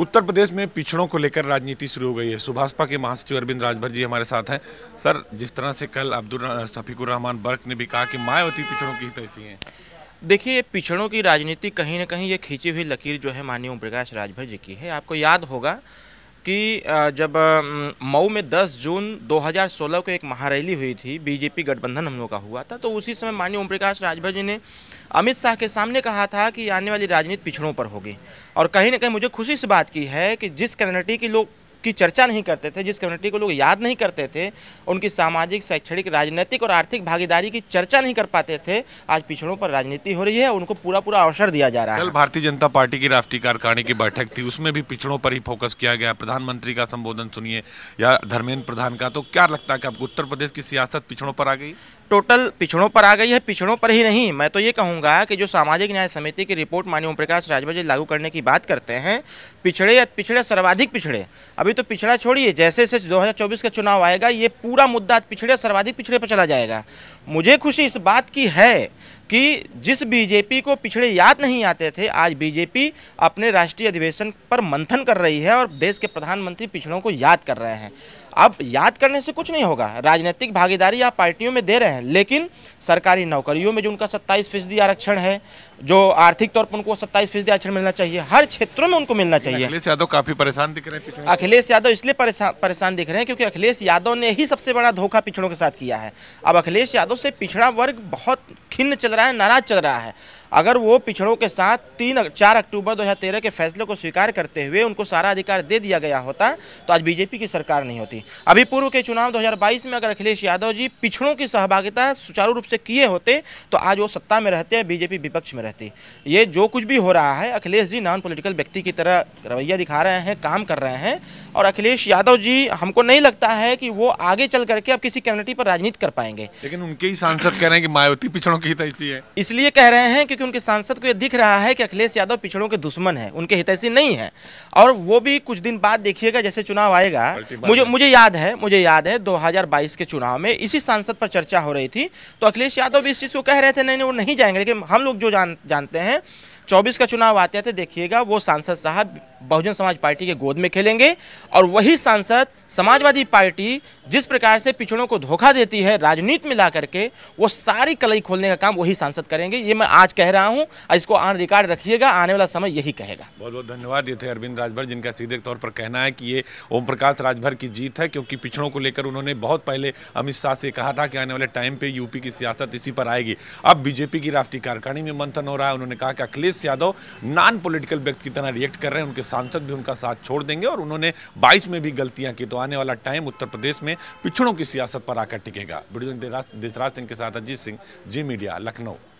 उत्तर प्रदेश में पिछड़ों को लेकर राजनीति शुरू हो गई है सुभाषपा के महासचिव अरविंद राजभर जी हमारे साथ हैं सर जिस तरह से कल अब्दुल शफीकुर रहमान बर्क ने भी कहा कि मायावती पिछड़ों की तैसी हैं देखिए ये पिछड़ों की राजनीति कहीं ना कहीं ये खींची हुई लकीर जो है माननीय ओम प्रकाश राजभर जी की है आपको याद होगा कि जब मऊ में 10 जून 2016 को एक महारैली हुई थी बीजेपी गठबंधन हम लोग का हुआ था तो उसी समय माननीय ओम प्रकाश राजभर जी ने अमित शाह के सामने कहा था कि आने वाली राजनीति पिछड़ों पर होगी और कहीं ना कहीं मुझे खुशी से बात की है कि जिस कम्युनिटी के लोग की चर्चा नहीं करते थे जिस कम्युनिटी को लोग याद नहीं करते थे उनकी सामाजिक शैक्षणिक राजनीतिक और आर्थिक भागीदारी की चर्चा नहीं कर पाते थे आज पिछड़ों पर राजनीति हो रही है उनको पूरा पूरा अवसर दिया जा रहा है कल भारतीय जनता पार्टी की राष्ट्रीय कार्यकारिणी की बैठक थी उसमें भी पिछड़ों पर ही फोकस किया गया प्रधानमंत्री का संबोधन सुनिए या धर्मेंद्र प्रधान का तो क्या लगता है कि आपको उत्तर प्रदेश की सियासत पिछड़ों पर आ गई टोटल पिछड़ों पर आ गई है पिछड़ों पर ही नहीं मैं तो ये कहूँगा कि जो सामाजिक न्याय समिति की रिपोर्ट माननीय ओम प्रकाश राजभर जी लागू करने की बात करते हैं पिछड़े या पिछड़े सर्वाधिक पिछड़े अभी तो पिछड़ा छोड़िए जैसे जैसे 2024 का चुनाव आएगा ये पूरा मुद्दा पिछड़े सर्वाधिक पिछड़े पर चला जाएगा मुझे खुशी इस बात की है कि जिस बीजेपी को पिछड़े याद नहीं आते थे आज बीजेपी अपने राष्ट्रीय अधिवेशन पर मंथन कर रही है और देश के प्रधानमंत्री पिछड़ों को याद कर रहे हैं अब याद करने से कुछ नहीं होगा राजनीतिक भागीदारी आप पार्टियों में दे रहे हैं लेकिन सरकारी नौकरियों में जो उनका सत्ताईस फीसदी आरक्षण है जो आर्थिक तौर पर उनको सत्ताईस फीसदी आरक्षण मिलना चाहिए हर क्षेत्रों में उनको मिलना चाहिए अखिलेश यादव काफी परेशान दिख रहे हैं अखिलेश यादव इसलिए परेशान दिख रहे हैं क्योंकि अखिलेश यादव ने ही सबसे बड़ा धोखा पिछड़ों के साथ किया है अब अखिलेश यादव से पिछड़ा वर्ग बहुत खिन्न चल रहा है नाराज चल रहा है अगर वो पिछड़ों के साथ तीन चार अक्टूबर 2013 के फैसले को स्वीकार करते हुए उनको सारा अधिकार दे दिया गया होता तो आज बीजेपी की सरकार नहीं होती अभी पूर्व के चुनाव 2022 में अगर अखिलेश यादव जी पिछड़ों की सहभागिता सुचारू रूप से किए होते तो आज वो सत्ता में रहते हैं बीजेपी विपक्ष में रहते रहती ये जो कुछ भी हो रहा है अखिलेश जी नॉन पॉलिटिकल व्यक्ति की तरह रवैया दिखा रहे हैं काम कर रहे हैं और अखिलेश यादव जी हमको नहीं लगता है कि वो आगे चल करके अब किसी कम्युनिटी पर राजनीति कर पाएंगे लेकिन उनके ही सांसद कह रहे हैं कि मायावती पिछड़ों की हितैषी है इसलिए कह रहे हैं क्योंकि उनके सांसद को यह दिख रहा है कि अखिलेश यादव पिछड़ों के दुश्मन है उनके हितैषी नहीं है और वो भी कुछ दिन बाद देखिएगा जैसे चुनाव आएगा मुझे मुझे याद है मुझे याद है दो के चुनाव में इसी सांसद पर चर्चा हो रही थी तो अखिलेश यादव भी इस चीज़ को कह रहे थे नहीं नहीं वो नहीं जाएंगे लेकिन हम लोग जो जान जानते हैं चौबीस का चुनाव आते थे देखिएगा वो सांसद साहब बहुजन समाज पार्टी के गोद में खेलेंगे और वही सांसद समाजवादी पार्टी जिस प्रकार से पिछड़ों को धोखा देती है राजनीति में ला करके वो सारी कलई खोलने का काम वही सांसद करेंगे ये मैं आज कह रहा हूँ इसको आन रिकॉर्ड रखिएगा आने वाला समय यही कहेगा बहुत बहुत धन्यवाद ये थे अरविंद राजभर जिनका सीधे तौर पर कहना है कि ये ओम प्रकाश राजभर की जीत है क्योंकि पिछड़ों को लेकर उन्होंने बहुत पहले अमित शाह से कहा था कि आने वाले टाइम पर यूपी की सियासत इसी पर आएगी अब बीजेपी की राष्ट्रीय कार्यकारिणी में मंथन हो रहा है उन्होंने कहा कि अखिलेश यादव नॉन पोलिटिकल व्यक्ति की तरह रिएक्ट कर रहे हैं उनके सांसद भी उनका साथ छोड़ देंगे और उन्होंने बाईस में भी गलतियां की तो आने वाला टाइम उत्तर प्रदेश में पिछड़ों की सियासत पर आकर टिकेगा वीडियो देशराज सिंह के साथ अजीत सिंह जी मीडिया लखनऊ